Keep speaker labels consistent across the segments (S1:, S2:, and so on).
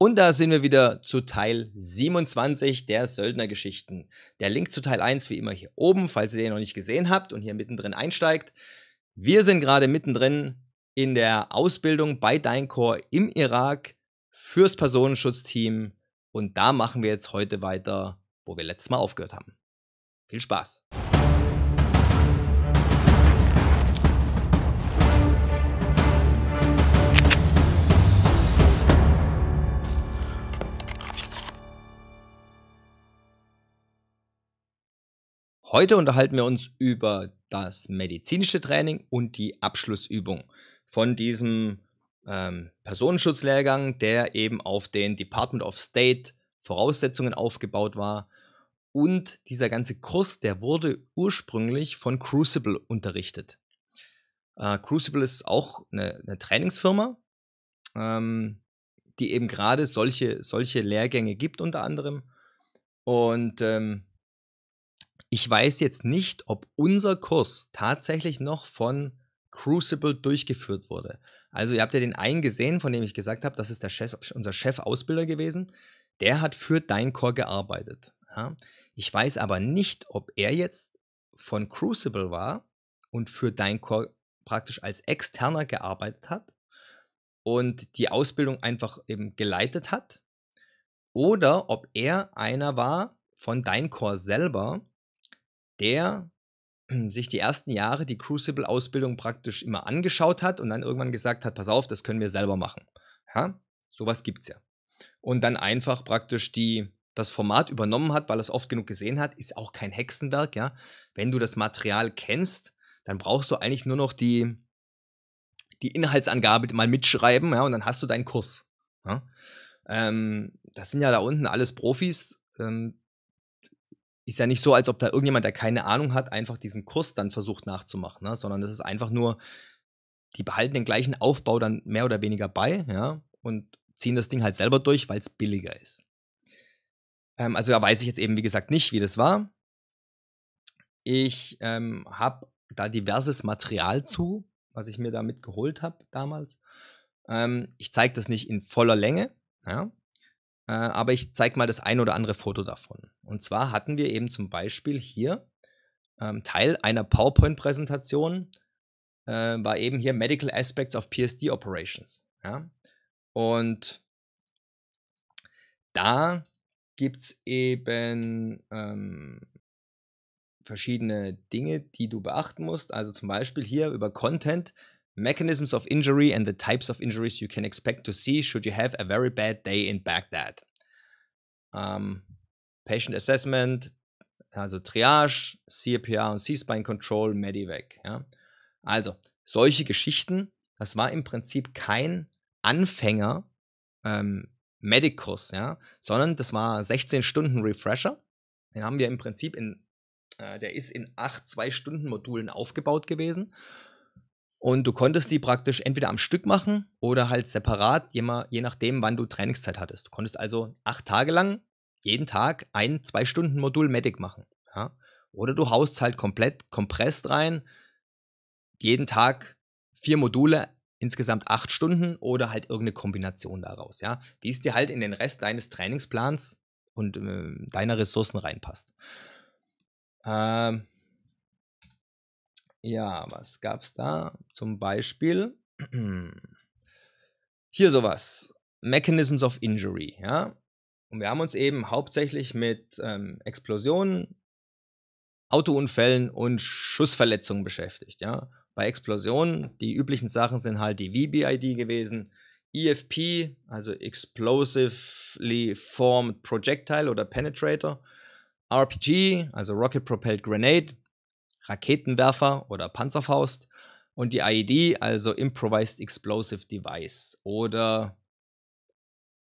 S1: Und da sind wir wieder zu Teil 27 der Söldnergeschichten. Der Link zu Teil 1 wie immer hier oben, falls ihr den noch nicht gesehen habt und hier mittendrin einsteigt. Wir sind gerade mittendrin in der Ausbildung bei DeinCorps im Irak fürs Personenschutzteam und da machen wir jetzt heute weiter, wo wir letztes Mal aufgehört haben. Viel Spaß! Heute unterhalten wir uns über das medizinische Training und die Abschlussübung von diesem ähm, Personenschutzlehrgang, der eben auf den Department of State Voraussetzungen aufgebaut war. Und dieser ganze Kurs, der wurde ursprünglich von Crucible unterrichtet. Äh, Crucible ist auch eine, eine Trainingsfirma, ähm, die eben gerade solche, solche Lehrgänge gibt unter anderem. Und ähm, ich weiß jetzt nicht, ob unser Kurs tatsächlich noch von Crucible durchgeführt wurde. Also ihr habt ja den einen gesehen, von dem ich gesagt habe, das ist der Chef, unser Chef-Ausbilder gewesen. Der hat für dein Core gearbeitet. Ja? Ich weiß aber nicht, ob er jetzt von Crucible war und für dein Core praktisch als Externer gearbeitet hat und die Ausbildung einfach eben geleitet hat. Oder ob er einer war von dein Core selber, der hm, sich die ersten Jahre die Crucible-Ausbildung praktisch immer angeschaut hat und dann irgendwann gesagt hat, pass auf, das können wir selber machen. Ja, sowas gibt's ja. Und dann einfach praktisch die, das Format übernommen hat, weil er es oft genug gesehen hat, ist auch kein Hexenwerk, ja. Wenn du das Material kennst, dann brauchst du eigentlich nur noch die, die Inhaltsangabe mal mitschreiben, ja, und dann hast du deinen Kurs. Ja? Ähm, das sind ja da unten alles Profis. Ähm, ist ja nicht so, als ob da irgendjemand, der keine Ahnung hat, einfach diesen Kurs dann versucht nachzumachen, ne? sondern das ist einfach nur, die behalten den gleichen Aufbau dann mehr oder weniger bei, ja, und ziehen das Ding halt selber durch, weil es billiger ist. Ähm, also da weiß ich jetzt eben, wie gesagt, nicht, wie das war. Ich ähm, habe da diverses Material zu, was ich mir damit geholt habe damals. Ähm, ich zeige das nicht in voller Länge, ja, äh, aber ich zeige mal das ein oder andere Foto davon. Und zwar hatten wir eben zum Beispiel hier ähm, Teil einer PowerPoint-Präsentation, äh, war eben hier Medical Aspects of PSD Operations. Ja? Und da gibt es eben ähm, verschiedene Dinge, die du beachten musst. Also zum Beispiel hier über Content Mechanisms of Injury and the Types of Injuries You Can Expect to See Should You Have a Very Bad Day in Baghdad. Um, Patient Assessment, also Triage, CPR und C-Spine Control, Medivac. Ja. Also, solche Geschichten, das war im Prinzip kein Anfänger ähm, medic ja, sondern das war 16 Stunden Refresher. Den haben wir im Prinzip in, äh, der ist in 8 2 stunden modulen aufgebaut gewesen. Und du konntest die praktisch entweder am Stück machen oder halt separat, je, je nachdem, wann du Trainingszeit hattest. Du konntest also acht Tage lang jeden Tag ein, zwei Stunden Modul Medic machen. Ja? Oder du haust halt komplett kompresst rein, jeden Tag vier Module, insgesamt acht Stunden oder halt irgendeine Kombination daraus, ja, wie es dir halt in den Rest deines Trainingsplans und äh, deiner Ressourcen reinpasst. Ähm, ja, was gab's da? Zum Beispiel hier sowas. Mechanisms of Injury, ja. Und wir haben uns eben hauptsächlich mit ähm, Explosionen, Autounfällen und Schussverletzungen beschäftigt, ja. Bei Explosionen, die üblichen Sachen sind halt die VBID gewesen, EFP, also Explosively Formed Projectile oder Penetrator, RPG, also Rocket Propelled Grenade, Raketenwerfer oder Panzerfaust und die IED, also Improvised Explosive Device oder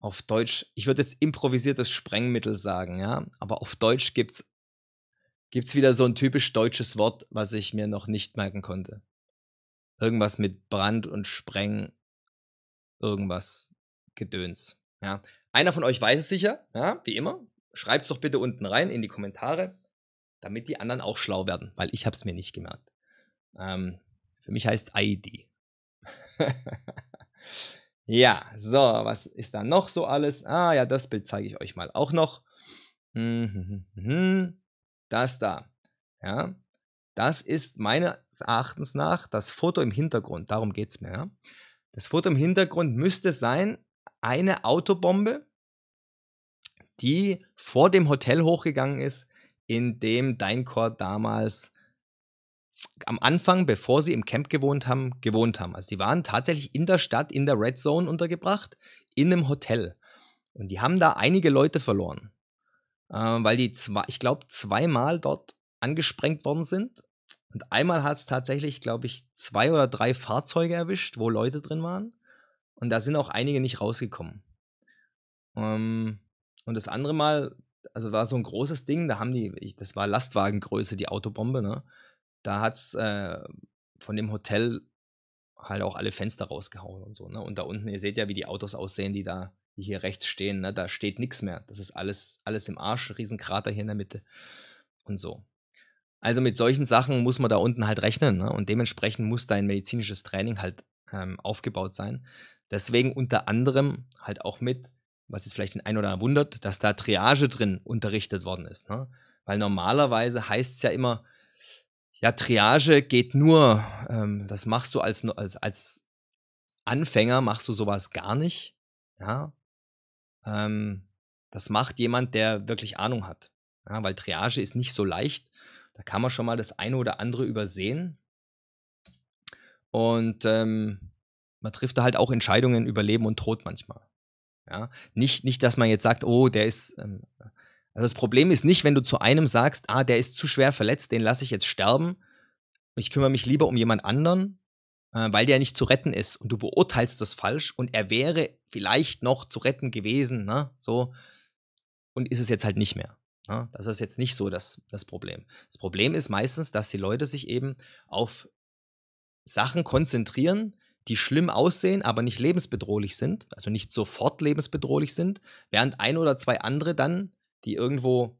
S1: auf Deutsch, ich würde jetzt improvisiertes Sprengmittel sagen, ja, aber auf Deutsch gibt's gibt's wieder so ein typisch deutsches Wort, was ich mir noch nicht merken konnte. Irgendwas mit Brand und Spreng irgendwas Gedöns, ja. Einer von euch weiß es sicher, ja, wie immer. Schreibt es doch bitte unten rein in die Kommentare damit die anderen auch schlau werden, weil ich habe es mir nicht gemerkt. Ähm, für mich heißt es ID. ja, so, was ist da noch so alles? Ah ja, das Bild zeige ich euch mal auch noch. Das da. Ja, das ist meines Erachtens nach das Foto im Hintergrund. Darum geht es mir. Ja? Das Foto im Hintergrund müsste sein, eine Autobombe, die vor dem Hotel hochgegangen ist, in dem dein Chor damals am Anfang, bevor sie im Camp gewohnt haben, gewohnt haben. Also die waren tatsächlich in der Stadt, in der Red Zone untergebracht, in einem Hotel. Und die haben da einige Leute verloren, äh, weil die, zwei, ich glaube, zweimal dort angesprengt worden sind. Und einmal hat es tatsächlich, glaube ich, zwei oder drei Fahrzeuge erwischt, wo Leute drin waren. Und da sind auch einige nicht rausgekommen. Ähm, und das andere Mal also war so ein großes Ding, da haben die, das war Lastwagengröße, die Autobombe, ne? Da hat's äh, von dem Hotel halt auch alle Fenster rausgehauen und so, ne? Und da unten, ihr seht ja, wie die Autos aussehen, die da, die hier rechts stehen, ne? Da steht nichts mehr. Das ist alles, alles im Arsch, Riesenkrater hier in der Mitte und so. Also mit solchen Sachen muss man da unten halt rechnen, ne? Und dementsprechend muss dein medizinisches Training halt ähm, aufgebaut sein. Deswegen unter anderem halt auch mit was jetzt vielleicht den einen oder anderen wundert, dass da Triage drin unterrichtet worden ist. Ne? Weil normalerweise heißt es ja immer, ja, Triage geht nur, ähm, das machst du als, als, als Anfänger, machst du sowas gar nicht. Ja? Ähm, das macht jemand, der wirklich Ahnung hat. Ja? Weil Triage ist nicht so leicht. Da kann man schon mal das eine oder andere übersehen. Und ähm, man trifft da halt auch Entscheidungen über Leben und Tod manchmal. Ja? Nicht, nicht, dass man jetzt sagt, oh, der ist. Ähm, also das Problem ist nicht, wenn du zu einem sagst, ah, der ist zu schwer verletzt, den lasse ich jetzt sterben. Ich kümmere mich lieber um jemand anderen, äh, weil der nicht zu retten ist. Und du beurteilst das falsch und er wäre vielleicht noch zu retten gewesen, ne? So. Und ist es jetzt halt nicht mehr. Ne? Das ist jetzt nicht so das, das Problem. Das Problem ist meistens, dass die Leute sich eben auf Sachen konzentrieren, die schlimm aussehen, aber nicht lebensbedrohlich sind, also nicht sofort lebensbedrohlich sind, während ein oder zwei andere dann, die irgendwo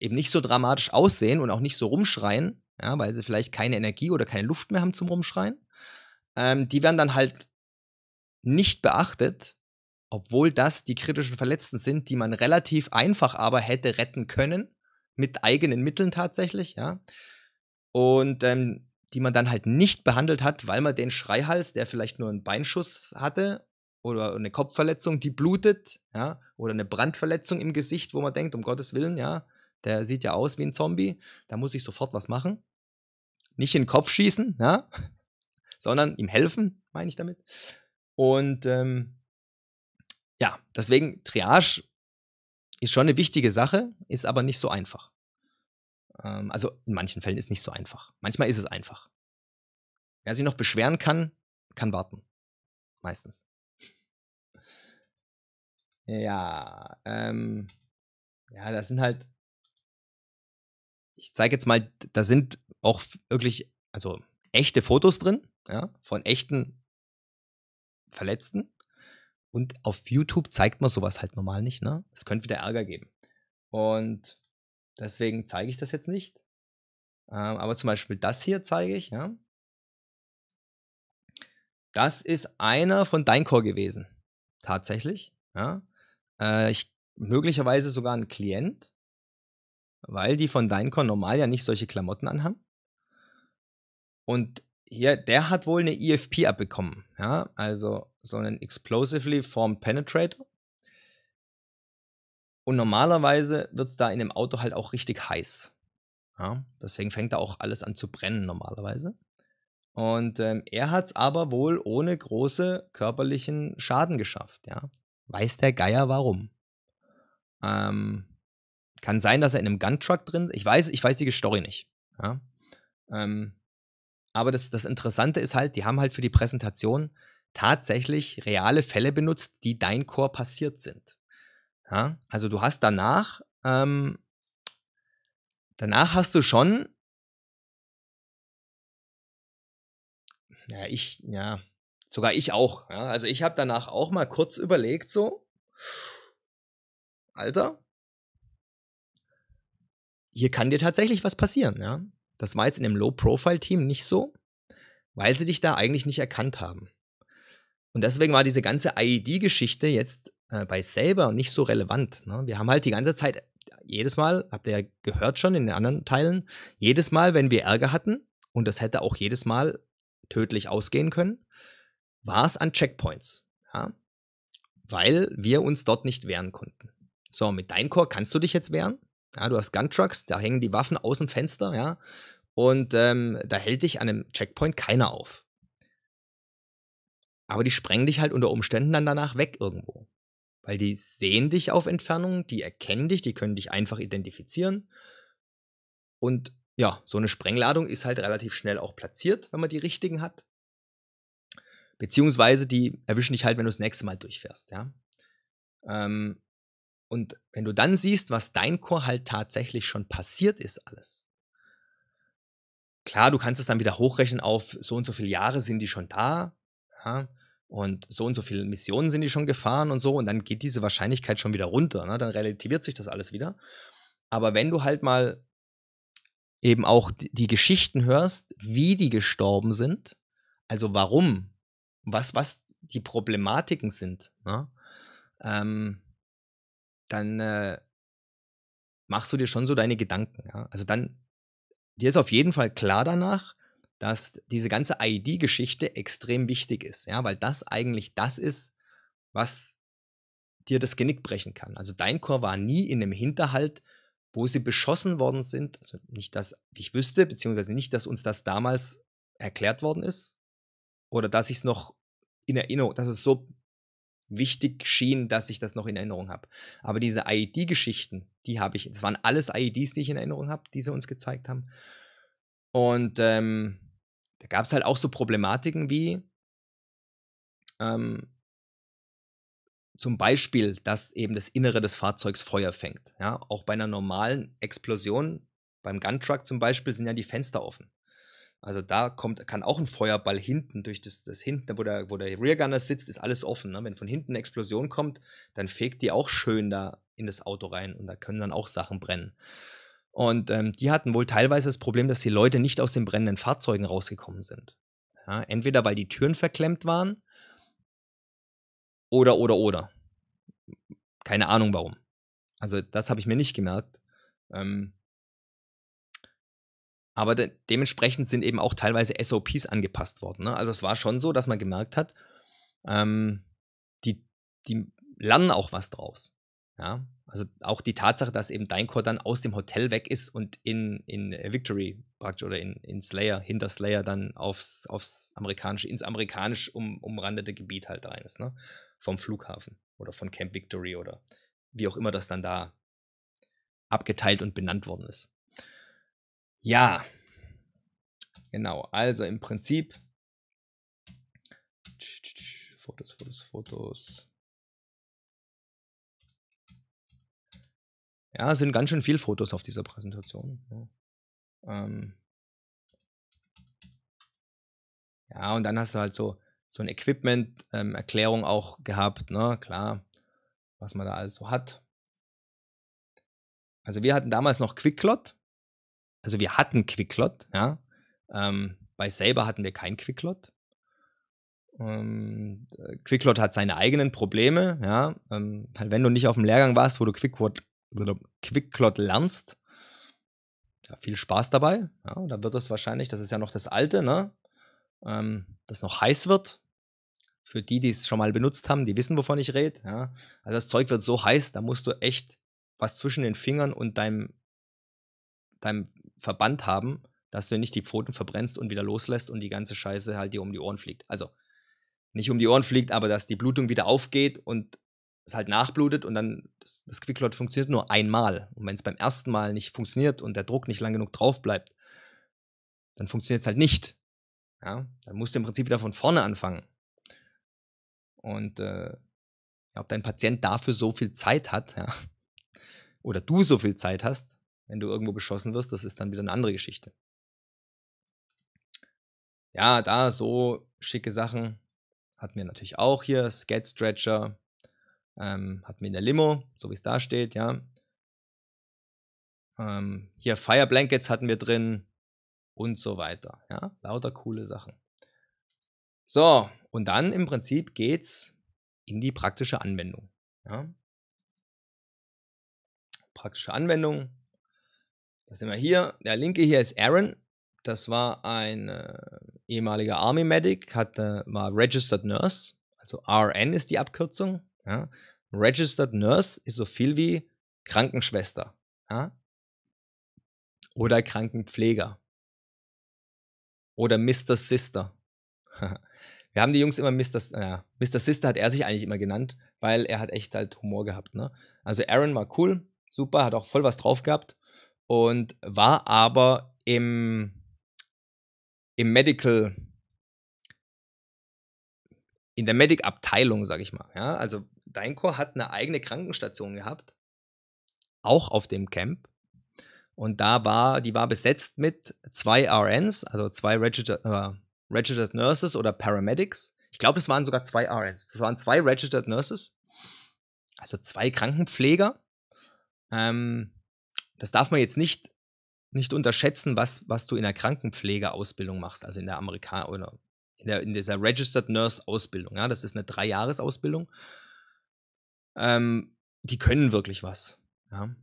S1: eben nicht so dramatisch aussehen und auch nicht so rumschreien, ja, weil sie vielleicht keine Energie oder keine Luft mehr haben zum Rumschreien, ähm, die werden dann halt nicht beachtet, obwohl das die kritischen Verletzten sind, die man relativ einfach aber hätte retten können, mit eigenen Mitteln tatsächlich, ja. Und ähm, die man dann halt nicht behandelt hat, weil man den Schreihals, der vielleicht nur einen Beinschuss hatte oder eine Kopfverletzung, die blutet, ja, oder eine Brandverletzung im Gesicht, wo man denkt, um Gottes Willen, ja, der sieht ja aus wie ein Zombie, da muss ich sofort was machen. Nicht in den Kopf schießen, ja, sondern ihm helfen, meine ich damit. Und ähm, ja, deswegen Triage ist schon eine wichtige Sache, ist aber nicht so einfach. Ähm, also in manchen Fällen ist nicht so einfach. Manchmal ist es einfach. Wer sich noch beschweren
S2: kann, kann warten. Meistens.
S1: Ja, ähm, ja, das sind halt. Ich zeige jetzt mal, da sind auch wirklich, also echte Fotos drin, ja, von echten Verletzten. Und auf YouTube zeigt man sowas halt normal nicht, ne? Es könnte wieder Ärger geben. Und Deswegen zeige ich das jetzt nicht. Ähm, aber zum Beispiel das hier zeige ich, ja. Das ist einer von Deincore gewesen. Tatsächlich. Ja. Äh, ich, möglicherweise sogar ein Klient, weil die von Deincore normal ja nicht solche Klamotten anhaben. Und hier, der hat wohl eine EFP abbekommen. Ja, also so einen Explosively Formed Penetrator. Und normalerweise wird es da in dem Auto halt auch richtig heiß. Ja, deswegen fängt da auch alles an zu brennen normalerweise. Und ähm, er hat es aber wohl ohne große körperlichen Schaden geschafft. Ja. Weiß der Geier warum? Ähm, kann sein, dass er in einem Gun-Truck drin Ich weiß, ich weiß die Story nicht. Ja. Ähm, aber das, das Interessante ist halt, die haben halt für die Präsentation tatsächlich reale Fälle benutzt, die dein Chor passiert sind. Ja? Also du hast danach, ähm, danach
S2: hast du schon, ja, ich,
S1: ja, sogar ich auch. Ja? Also ich habe danach auch mal kurz überlegt, so, Alter, hier kann dir tatsächlich was passieren. Ja? Das war jetzt in dem Low-Profile-Team nicht so, weil sie dich da eigentlich nicht erkannt haben. Und deswegen war diese ganze IED-Geschichte jetzt äh, bei selber nicht so relevant. Ne? Wir haben halt die ganze Zeit, jedes Mal, habt ihr ja gehört schon in den anderen Teilen, jedes Mal, wenn wir Ärger hatten, und das hätte auch jedes Mal tödlich ausgehen können, war es an Checkpoints. Ja? Weil wir uns dort nicht wehren konnten. So, mit deinem Chor kannst du dich jetzt wehren. Ja, du hast Gun-Trucks, da hängen die Waffen aus dem Fenster, ja. Und ähm, da hält dich an einem Checkpoint keiner auf. Aber die sprengen dich halt unter Umständen dann danach weg irgendwo weil die sehen dich auf Entfernung, die erkennen dich, die können dich einfach identifizieren. Und ja, so eine Sprengladung ist halt relativ schnell auch platziert, wenn man die richtigen hat. Beziehungsweise die erwischen dich halt, wenn du das nächste Mal durchfährst, ja. Ähm, und wenn du dann siehst, was dein Chor halt tatsächlich schon passiert ist, alles. Klar, du kannst es dann wieder hochrechnen auf so und so viele Jahre sind die schon da. Ja und so und so viele Missionen sind die schon gefahren und so und dann geht diese Wahrscheinlichkeit schon wieder runter, ne? dann relativiert sich das alles wieder. Aber wenn du halt mal eben auch die, die Geschichten hörst, wie die gestorben sind, also warum, was, was die Problematiken sind, ne? ähm, dann äh, machst du dir schon so deine Gedanken. Ja? Also dann, dir ist auf jeden Fall klar danach, dass diese ganze ID-Geschichte extrem wichtig ist, ja, weil das eigentlich das ist, was dir das Genick brechen kann. Also dein Chor war nie in einem Hinterhalt, wo sie beschossen worden sind. Also nicht, dass ich wüsste, beziehungsweise nicht, dass uns das damals erklärt worden ist. Oder dass ich es noch in Erinnerung, dass es so wichtig schien, dass ich das noch in Erinnerung habe. Aber diese IED-Geschichten, die habe ich, es waren alles IEDs, die ich in Erinnerung habe, die sie uns gezeigt haben. Und ähm, da gab es halt auch so Problematiken wie ähm, zum Beispiel, dass eben das Innere des Fahrzeugs Feuer fängt. Ja, auch bei einer normalen Explosion, beim Gun-Truck zum Beispiel, sind ja die Fenster offen. Also da kommt, kann auch ein Feuerball hinten durch das, das hinten, wo der, wo der Reargunner sitzt, ist alles offen. Ne? Wenn von hinten eine Explosion kommt, dann fegt die auch schön da in das Auto rein und da können dann auch Sachen brennen. Und ähm, die hatten wohl teilweise das Problem, dass die Leute nicht aus den brennenden Fahrzeugen rausgekommen sind. Ja, entweder weil die Türen verklemmt waren oder, oder, oder. Keine Ahnung warum. Also das habe ich mir nicht gemerkt. Ähm, aber de dementsprechend sind eben auch teilweise SOPs angepasst worden. Ne? Also es war schon so, dass man gemerkt hat, ähm, die, die lernen auch was draus. Ja, also auch die Tatsache, dass eben dein Chor dann aus dem Hotel weg ist und in, in Victory praktisch oder in, in Slayer, hinter Slayer dann aufs, aufs amerikanische, ins amerikanisch um, umrandete Gebiet halt rein ist, ne? Vom Flughafen oder von Camp Victory oder wie auch immer das dann da abgeteilt und benannt worden ist. Ja, genau. Also im Prinzip.
S2: Fotos, Fotos, Fotos. Ja, sind ganz schön viele Fotos auf dieser Präsentation. Ja.
S1: Ähm ja, und dann hast du halt so, so ein Equipment-Erklärung ähm, auch gehabt, ne? Klar, was man da also hat. Also wir hatten damals noch Quicklot. Also wir hatten Quicklot, ja. Ähm, bei Saber hatten wir kein Quicklot. Ähm, äh, Quicklot hat seine eigenen Probleme, ja. Ähm, wenn du nicht auf dem Lehrgang warst, wo du Quicklot, Quickclot lernst, ja, viel Spaß dabei. Ja, da wird es wahrscheinlich, das ist ja noch das Alte, ne? Ähm, das noch heiß wird. Für die, die es schon mal benutzt haben, die wissen, wovon ich rede. Ja? Also das Zeug wird so heiß, da musst du echt was zwischen den Fingern und deinem, deinem Verband haben, dass du nicht die Pfoten verbrennst und wieder loslässt und die ganze Scheiße halt dir um die Ohren fliegt. Also nicht um die Ohren fliegt, aber dass die Blutung wieder aufgeht und es halt nachblutet und dann das, das Quicklot funktioniert nur einmal. Und wenn es beim ersten Mal nicht funktioniert und der Druck nicht lang genug drauf bleibt, dann funktioniert es halt nicht. Ja, dann musst du im Prinzip wieder von vorne anfangen. Und äh, ob dein Patient dafür so viel Zeit hat, ja, oder du so viel Zeit hast, wenn du irgendwo beschossen wirst, das ist dann wieder eine andere Geschichte. Ja, da so schicke Sachen hatten wir natürlich auch hier. Scat Stretcher, ähm, hatten wir in der Limo, so wie es da steht, ja. Ähm, hier Fire Blankets hatten wir drin und so weiter, ja. Lauter coole Sachen. So, und dann im Prinzip geht's in die praktische Anwendung, ja. Praktische Anwendung. Das sind wir hier. Der linke hier ist Aaron. Das war ein äh, ehemaliger Army Medic, hat, äh, war Registered Nurse. Also RN ist die Abkürzung ja? Registered Nurse ist so viel wie Krankenschwester ja? oder Krankenpfleger oder Mr. Sister. Wir haben die Jungs immer Mr. Äh, Mr. Sister hat er sich eigentlich immer genannt, weil er hat echt halt Humor gehabt. Ne? Also Aaron war cool, super, hat auch voll was drauf gehabt und war aber im, im Medical, in der Medic-Abteilung, sag ich mal. Ja? Also dein Chor hat eine eigene Krankenstation gehabt, auch auf dem Camp. Und da war, die war besetzt mit zwei RNs, also zwei Registered, äh, Registered Nurses oder Paramedics. Ich glaube, es waren sogar zwei RNs. Es waren zwei Registered Nurses, also zwei Krankenpfleger. Ähm, das darf man jetzt nicht, nicht unterschätzen, was, was du in der Krankenpflegeausbildung machst, also in der Amerika oder in, der, in dieser Registered Nurse Ausbildung. Ja, das ist eine Dreijahresausbildung. ausbildung ähm, die können wirklich was. Ja.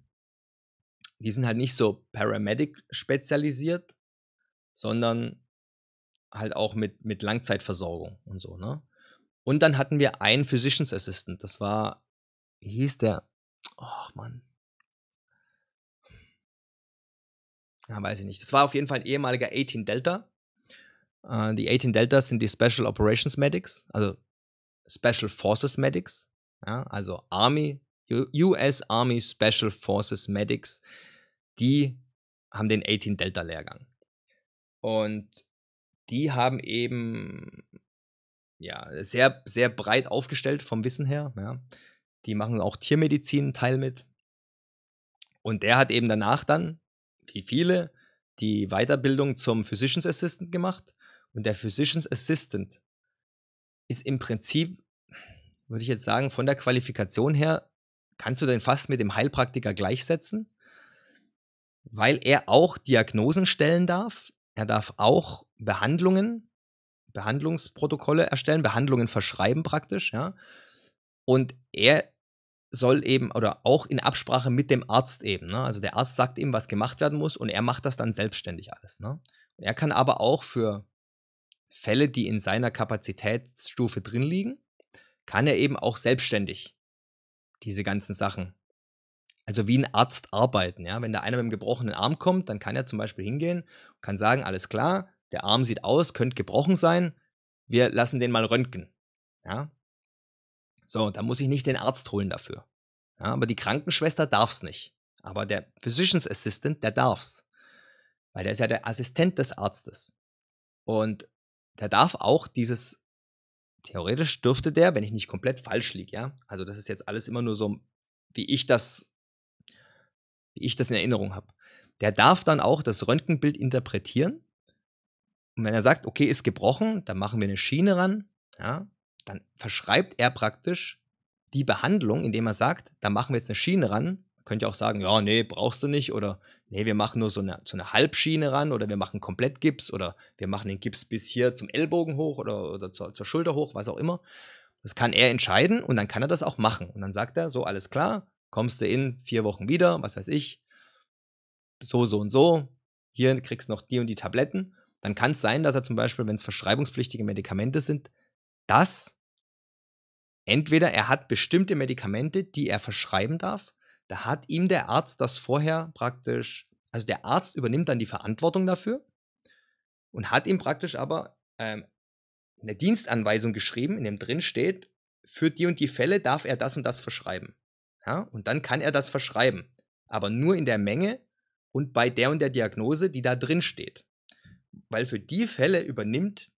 S1: Die sind halt nicht so Paramedic spezialisiert, sondern halt auch mit, mit Langzeitversorgung und so, ne? Und dann hatten wir einen Physicians Assistant. Das war, wie hieß der? Ach, man. Ja, weiß ich nicht. Das war auf jeden Fall ein ehemaliger 18 Delta. Äh, die 18 Deltas sind die Special Operations Medics, also Special Forces Medics ja, also Army, US Army Special Forces Medics, die haben den 18 Delta Lehrgang. Und die haben eben ja, sehr, sehr breit aufgestellt vom Wissen her. Ja. Die machen auch Tiermedizin einen Teil mit. Und der hat eben danach dann, wie viele, die Weiterbildung zum Physicians Assistant gemacht. Und der Physicians Assistant ist im Prinzip würde ich jetzt sagen, von der Qualifikation her, kannst du den fast mit dem Heilpraktiker gleichsetzen, weil er auch Diagnosen stellen darf, er darf auch Behandlungen, Behandlungsprotokolle erstellen, Behandlungen verschreiben praktisch, ja. Und er soll eben oder auch in Absprache mit dem Arzt eben. Ne? Also der Arzt sagt ihm, was gemacht werden muss und er macht das dann selbstständig alles. Ne? er kann aber auch für Fälle, die in seiner Kapazitätsstufe drin liegen, kann er eben auch selbstständig diese ganzen Sachen. Also wie ein Arzt arbeiten. Ja? Wenn da einer mit einem gebrochenen Arm kommt, dann kann er zum Beispiel hingehen und kann sagen, alles klar, der Arm sieht aus, könnte gebrochen sein, wir lassen den mal röntgen. Ja? So, da muss ich nicht den Arzt holen dafür. Ja, aber die Krankenschwester darf's nicht. Aber der Physician's Assistant, der darf's. Weil der ist ja der Assistent des Arztes. Und der darf auch dieses theoretisch dürfte der, wenn ich nicht komplett falsch liege, ja, also das ist jetzt alles immer nur so, wie ich das, wie ich das in Erinnerung habe, der darf dann auch das Röntgenbild interpretieren. Und wenn er sagt, okay, ist gebrochen, dann machen wir eine Schiene ran, ja, dann verschreibt er praktisch die Behandlung, indem er sagt, da machen wir jetzt eine Schiene ran. Könnt ihr auch sagen, ja, nee, brauchst du nicht oder nee, wir machen nur so eine, so eine Halbschiene ran oder wir machen komplett Gips oder wir machen den Gips bis hier zum Ellbogen hoch oder, oder zur, zur Schulter hoch, was auch immer. Das kann er entscheiden und dann kann er das auch machen. Und dann sagt er, so, alles klar, kommst du in vier Wochen wieder, was weiß ich, so, so und so, hier kriegst du noch die und die Tabletten. Dann kann es sein, dass er zum Beispiel, wenn es verschreibungspflichtige Medikamente sind, das entweder er hat bestimmte Medikamente, die er verschreiben darf, da hat ihm der Arzt das vorher praktisch, also der Arzt übernimmt dann die Verantwortung dafür und hat ihm praktisch aber ähm, eine Dienstanweisung geschrieben, in dem drin steht, für die und die Fälle darf er das und das verschreiben. Ja? Und dann kann er das verschreiben, aber nur in der Menge und bei der und der Diagnose, die da drin steht. Weil für die Fälle übernimmt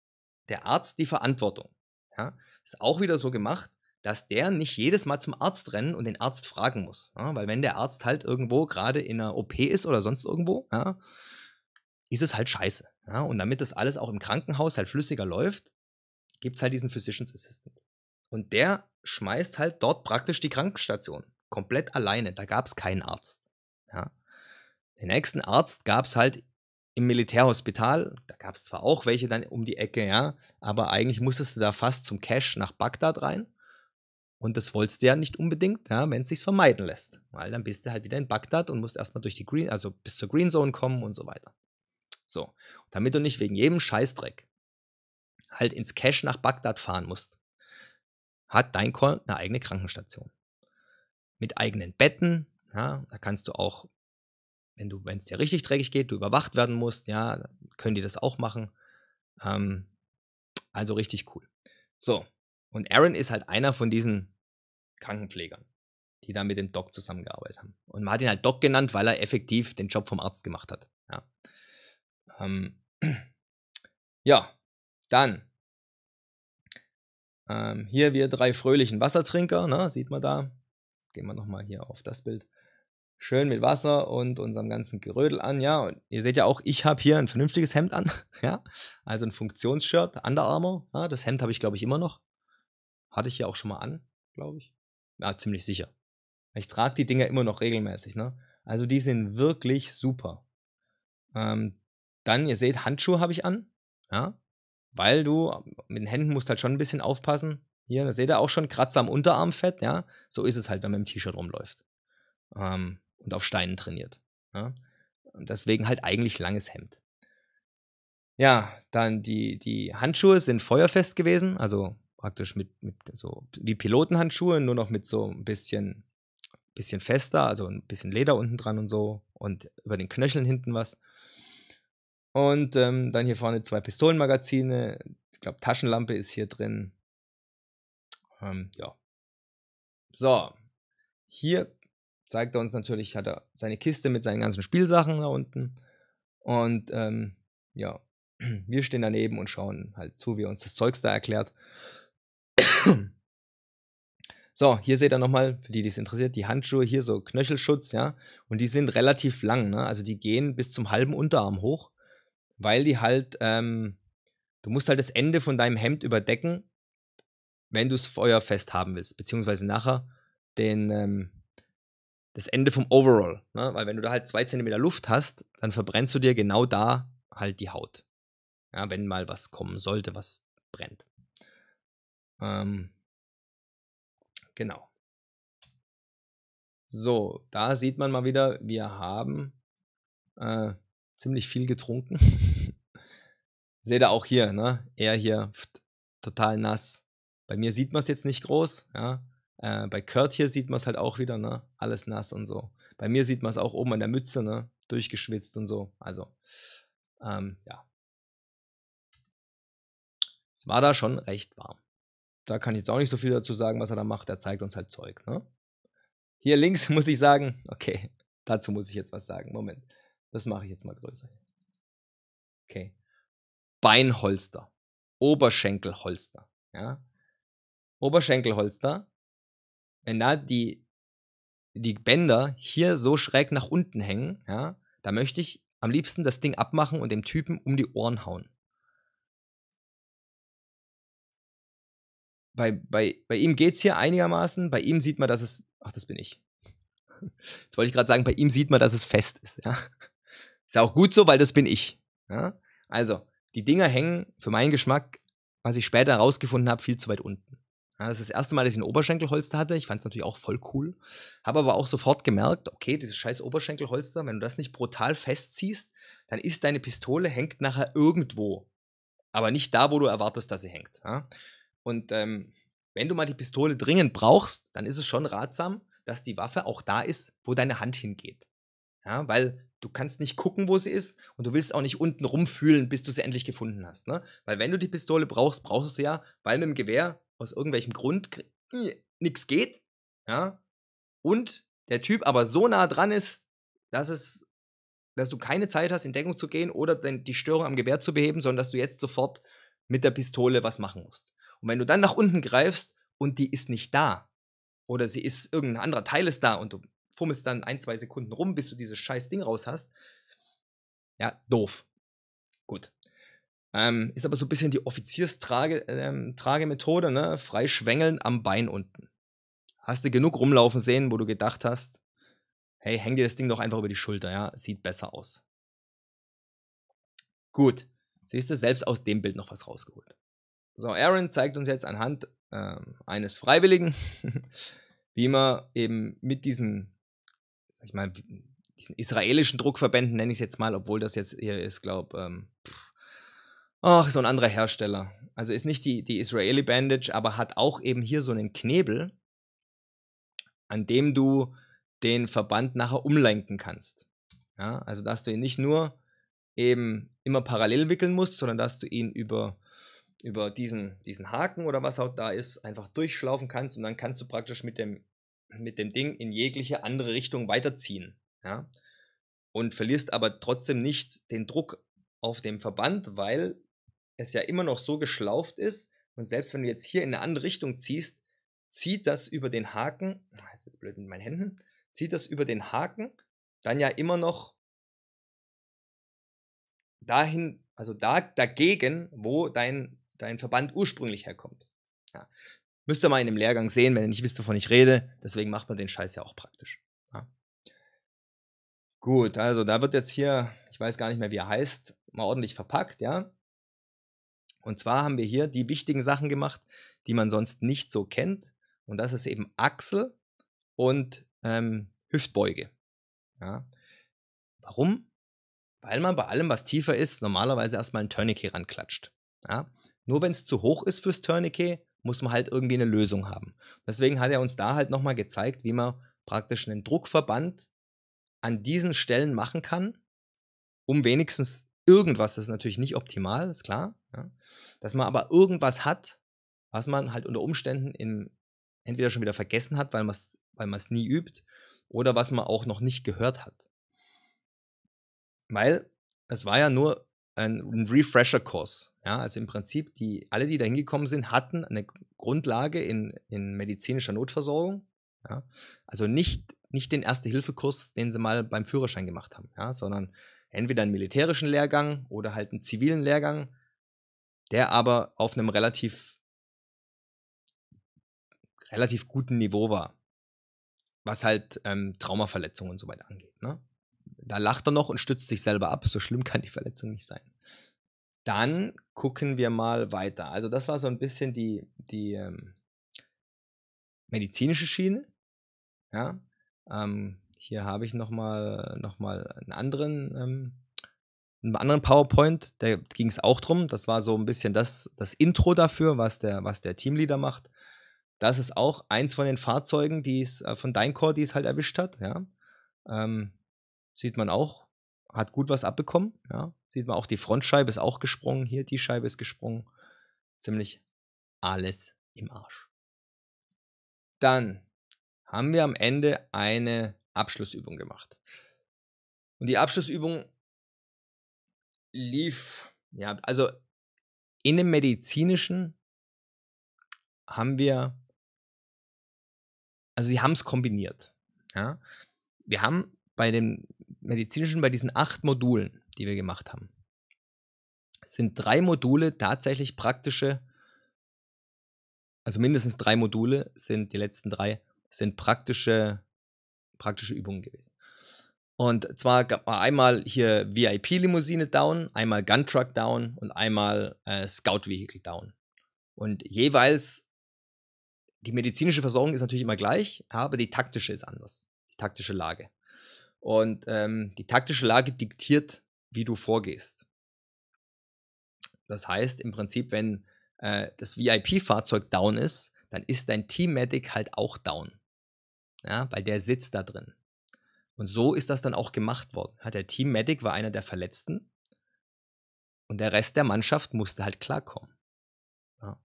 S1: der Arzt die Verantwortung. Ja? Ist auch wieder so gemacht, dass der nicht jedes Mal zum Arzt rennen und den Arzt fragen muss. Ja? Weil wenn der Arzt halt irgendwo gerade in einer OP ist oder sonst irgendwo, ja, ist es halt scheiße. Ja? Und damit das alles auch im Krankenhaus halt flüssiger läuft, gibt es halt diesen Physicians Assistant. Und der schmeißt halt dort praktisch die Krankenstation. Komplett alleine. Da gab es keinen Arzt. Ja? Den nächsten Arzt gab es halt im Militärhospital, da gab es zwar auch welche dann um die Ecke, ja, aber eigentlich musstest du da fast zum Cash nach Bagdad rein, und das wolltest du ja nicht unbedingt, ja, wenn es sich vermeiden lässt. Weil dann bist du halt wieder in Bagdad und musst erstmal durch die Green, also bis zur Green Zone kommen und so weiter. So. Damit du nicht wegen jedem Scheißdreck halt ins Cash nach Bagdad fahren musst, hat dein Korn eine eigene Krankenstation. Mit eigenen Betten, ja, da kannst du auch, wenn du, wenn es dir richtig dreckig geht, du überwacht werden musst, ja, können die das auch machen. Ähm, also richtig cool. So, und Aaron ist halt einer von diesen Krankenpflegern, die da mit dem Doc zusammengearbeitet haben. Und man hat ihn halt Doc genannt, weil er effektiv den Job vom Arzt gemacht hat. Ja, ähm, ja dann. Ähm, hier wir drei fröhlichen Wassertrinker, ne, sieht man da. Gehen wir nochmal hier auf das Bild. Schön mit Wasser und unserem ganzen Gerödel an, ja. Und ihr seht ja auch, ich habe hier ein vernünftiges Hemd an, ja. Also ein Funktionsshirt, Under Armour. Ja? Das Hemd habe ich, glaube ich, immer noch. Hatte ich ja auch schon mal an, glaube ich. ja, ziemlich sicher. Ich trage die Dinger immer noch regelmäßig, ne? Also die sind wirklich super. Ähm, dann, ihr seht, Handschuhe habe ich an, ja? Weil du äh, mit den Händen musst halt schon ein bisschen aufpassen. Hier, da seht ihr auch schon Kratzer am Unterarmfett, ja? So ist es halt, wenn man im T-Shirt rumläuft. Ähm, und auf Steinen trainiert. Ja? Deswegen halt eigentlich langes Hemd. Ja, dann die, die Handschuhe sind feuerfest gewesen, also praktisch mit, mit so wie Pilotenhandschuhen, nur noch mit so ein bisschen, bisschen fester, also ein bisschen Leder unten dran und so und über den Knöcheln hinten was. Und ähm, dann hier vorne zwei Pistolenmagazine. Ich glaube, Taschenlampe ist hier drin. Ähm, ja. So. Hier zeigt er uns natürlich, hat er seine Kiste mit seinen ganzen Spielsachen da unten. Und ähm, ja, wir stehen daneben und schauen halt zu, wie er uns das Zeugs da erklärt. So, hier seht ihr nochmal, für die, die es interessiert, die Handschuhe hier so Knöchelschutz, ja. Und die sind relativ lang, ne? Also die gehen bis zum halben Unterarm hoch, weil die halt, ähm, du musst halt das Ende von deinem Hemd überdecken, wenn du es feuerfest haben willst, beziehungsweise nachher den, ähm, das Ende vom Overall, ne? Weil wenn du da halt zwei Zentimeter Luft hast, dann verbrennst du dir genau da halt die Haut. Ja, wenn mal was kommen sollte, was brennt.
S2: Ähm, genau.
S1: So, da sieht man mal wieder, wir haben äh, ziemlich viel getrunken. Seht ihr auch hier, ne? Er hier pft, total nass. Bei mir sieht man es jetzt nicht groß, ja. Äh, bei Kurt hier sieht man es halt auch wieder, ne? Alles nass und so. Bei mir sieht man es auch oben an der Mütze, ne? Durchgeschwitzt und so. Also, ähm, ja. Es war da schon recht warm. Da kann ich jetzt auch nicht so viel dazu sagen, was er da macht. Er zeigt uns halt Zeug. Ne? Hier links muss ich sagen, okay, dazu muss ich jetzt was sagen. Moment, das mache ich jetzt mal größer. Okay. Beinholster. Oberschenkelholster. Ja? Oberschenkelholster. Wenn da die, die Bänder hier so schräg nach unten hängen, ja, da möchte ich am liebsten das Ding abmachen und dem Typen um die Ohren hauen. bei, bei, bei ihm geht es hier einigermaßen. Bei ihm sieht man, dass es. Ach, das bin ich. Jetzt wollte ich gerade sagen, bei ihm sieht man, dass es fest ist. Ja? Ist auch gut so, weil das bin ich. Ja? Also, die Dinger hängen für meinen Geschmack, was ich später herausgefunden habe, viel zu weit unten. Ja, das ist das erste Mal, dass ich ein Oberschenkelholster hatte. Ich fand es natürlich auch voll cool. Habe aber auch sofort gemerkt, okay, dieses scheiß Oberschenkelholster, wenn du das nicht brutal festziehst, dann ist deine Pistole hängt nachher irgendwo. Aber nicht da, wo du erwartest, dass sie hängt. Ja? Und ähm, wenn du mal die Pistole dringend brauchst, dann ist es schon ratsam, dass die Waffe auch da ist, wo deine Hand hingeht. Ja, weil du kannst nicht gucken, wo sie ist und du willst auch nicht unten rumfühlen, bis du sie endlich gefunden hast. Ne? Weil wenn du die Pistole brauchst, brauchst du sie ja, weil mit dem Gewehr aus irgendwelchem Grund hm, nichts geht. Ja? Und der Typ aber so nah dran ist, dass es dass du keine Zeit hast, in Deckung zu gehen oder die Störung am Gewehr zu beheben, sondern dass du jetzt sofort mit der Pistole was machen musst. Und wenn du dann nach unten greifst und die ist nicht da, oder sie ist, irgendein anderer Teil ist da und du fummelst dann ein, zwei Sekunden rum, bis du dieses scheiß Ding raus hast. Ja, doof. Gut. Ähm, ist aber so ein bisschen die Offizierstragemethode, ähm, ne? Frei schwängeln am Bein unten. Hast du genug rumlaufen sehen, wo du gedacht hast, hey, häng dir das Ding doch einfach über die Schulter, ja? Sieht besser aus. Gut. Siehst du, selbst aus dem Bild noch was rausgeholt. So, Aaron zeigt uns jetzt anhand äh, eines Freiwilligen, wie man eben mit diesen, sag ich mal, diesen israelischen Druckverbänden, nenne ich es jetzt mal, obwohl das jetzt hier ist, glaube ähm, ach, so ein anderer Hersteller. Also ist nicht die, die Israeli Bandage, aber hat auch eben hier so einen Knebel, an dem du den Verband nachher umlenken kannst. Ja, also dass du ihn nicht nur eben immer parallel wickeln musst, sondern dass du ihn über über diesen, diesen Haken oder was auch da ist, einfach durchschlaufen kannst und dann kannst du praktisch mit dem, mit dem Ding in jegliche andere Richtung weiterziehen. Ja? Und verlierst aber trotzdem nicht den Druck auf dem Verband, weil es ja immer noch so geschlauft ist und selbst wenn du jetzt hier in eine andere Richtung ziehst, zieht das über den Haken, ah, ist jetzt blöd mit meinen Händen, zieht das über den Haken dann ja immer noch dahin, also da, dagegen, wo dein dein Verband ursprünglich herkommt. Ja. Müsst ihr mal in dem Lehrgang sehen, wenn ihr nicht wisst, wovon ich rede. Deswegen macht man den Scheiß ja auch praktisch. Ja. Gut, also da wird jetzt hier, ich weiß gar nicht mehr, wie er heißt, mal ordentlich verpackt, ja. Und zwar haben wir hier die wichtigen Sachen gemacht, die man sonst nicht so kennt. Und das ist eben Achsel und ähm, Hüftbeuge. Ja. Warum? Weil man bei allem, was tiefer ist, normalerweise erstmal ein Tourniquet ranklatscht. Ja. Nur wenn es zu hoch ist fürs Tourniquet, muss man halt irgendwie eine Lösung haben. Deswegen hat er uns da halt nochmal gezeigt, wie man praktisch einen Druckverband an diesen Stellen machen kann, um wenigstens irgendwas, das ist natürlich nicht optimal, ist klar, ja, dass man aber irgendwas hat, was man halt unter Umständen im, entweder schon wieder vergessen hat, weil man es weil nie übt, oder was man auch noch nicht gehört hat. Weil es war ja nur ein Refresher-Kurs. Ja, also im Prinzip, die, alle, die da hingekommen sind, hatten eine Grundlage in, in medizinischer Notversorgung. Ja, also nicht, nicht den Erste-Hilfe-Kurs, den sie mal beim Führerschein gemacht haben, ja, sondern entweder einen militärischen Lehrgang oder halt einen zivilen Lehrgang, der aber auf einem relativ, relativ guten Niveau war, was halt ähm, Traumaverletzungen und so weiter angeht. Ne? Da lacht er noch und stützt sich selber ab. So schlimm kann die Verletzung nicht sein. Dann gucken wir mal weiter. Also, das war so ein bisschen die, die ähm, medizinische Schiene. Ja. Ähm, hier habe ich nochmal noch mal einen anderen. Ähm, einen anderen PowerPoint, da ging es auch drum. Das war so ein bisschen das, das Intro dafür, was der, was der Teamleader macht. Das ist auch eins von den Fahrzeugen, die es äh, von Deincore, die es halt erwischt hat. Ja? Ähm, sieht man auch, hat gut was abbekommen. Ja. Sieht man auch, die Frontscheibe ist auch gesprungen, hier die Scheibe ist gesprungen. Ziemlich alles im Arsch. Dann haben wir am Ende
S2: eine Abschlussübung gemacht. Und die Abschlussübung lief, ja, also in dem medizinischen
S1: haben wir, also sie haben es kombiniert. Ja. Wir haben bei dem medizinischen, bei diesen acht Modulen, die wir gemacht haben, sind drei Module tatsächlich praktische, also mindestens drei Module sind, die letzten drei, sind praktische, praktische Übungen gewesen. Und zwar gab man einmal hier VIP-Limousine down, einmal Gun-Truck down und einmal äh, Scout-Vehicle down. Und jeweils, die medizinische Versorgung ist natürlich immer gleich, aber die taktische ist anders. Die taktische Lage. Und ähm, die taktische Lage diktiert, wie du vorgehst. Das heißt im Prinzip, wenn äh, das VIP-Fahrzeug down ist, dann ist dein Team-Medic halt auch down. Ja, weil der sitzt da drin. Und so ist das dann auch gemacht worden. Ja, der Team-Medic war einer der Verletzten und der Rest der Mannschaft musste halt klarkommen. Ja.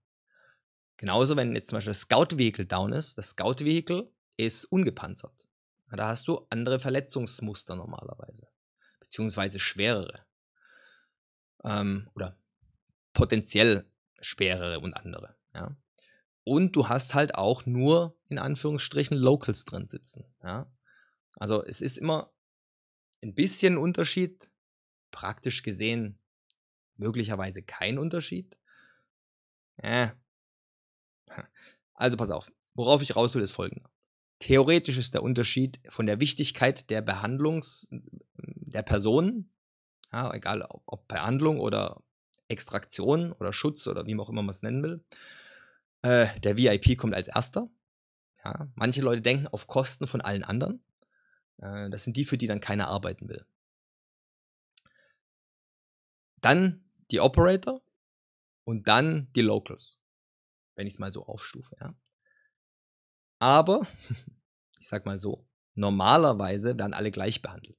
S1: Genauso, wenn jetzt zum Beispiel das Scout-Vehicle down ist, das Scout-Vehicle ist ungepanzert. Da hast du andere Verletzungsmuster normalerweise, beziehungsweise schwerere. Ähm, oder potenziell schwerere und andere. Ja? Und du hast halt auch nur in Anführungsstrichen Locals drin sitzen. Ja? Also es ist immer ein bisschen Unterschied, praktisch gesehen möglicherweise kein Unterschied. Äh. Also pass auf, worauf ich raus will, ist folgendes. Theoretisch ist der Unterschied von der Wichtigkeit der Behandlungs der Person, ja, egal ob Behandlung oder Extraktion oder Schutz oder wie man auch immer man es nennen will. Äh, der VIP kommt als erster. Ja, manche Leute denken auf Kosten von allen anderen. Äh, das sind die, für die dann keiner arbeiten will.
S2: Dann die Operator und dann die Locals, wenn ich es mal so aufstufe. Ja aber, ich sag mal so, normalerweise werden alle gleich behandelt.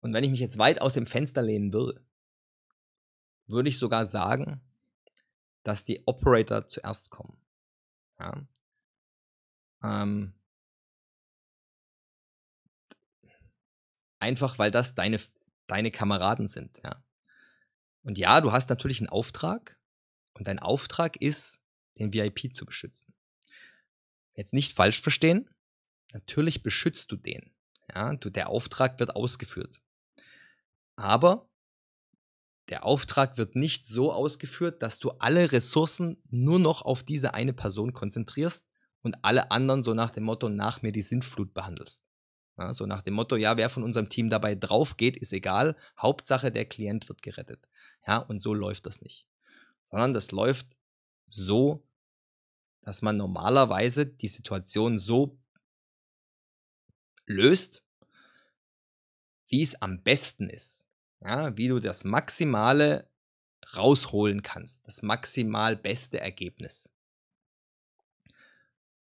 S2: Und wenn ich mich jetzt weit aus dem Fenster lehnen würde, würde ich sogar sagen, dass die Operator zuerst kommen. Ja? Ähm, einfach weil
S1: das deine, deine Kameraden sind. Ja? Und ja, du hast natürlich einen Auftrag und dein Auftrag ist, den VIP zu beschützen. Jetzt nicht falsch verstehen, natürlich beschützt du den. Ja, du, der Auftrag wird ausgeführt. Aber der Auftrag wird nicht so ausgeführt, dass du alle Ressourcen nur noch auf diese eine Person konzentrierst und alle anderen so nach dem Motto nach mir die Sintflut behandelst. Ja, so nach dem Motto, ja, wer von unserem Team dabei drauf geht, ist egal, Hauptsache der Klient wird gerettet. Ja, und so läuft das nicht. Sondern das läuft so, dass man normalerweise die Situation so löst, wie es am besten ist. Ja, wie du das Maximale rausholen kannst, das maximal beste Ergebnis.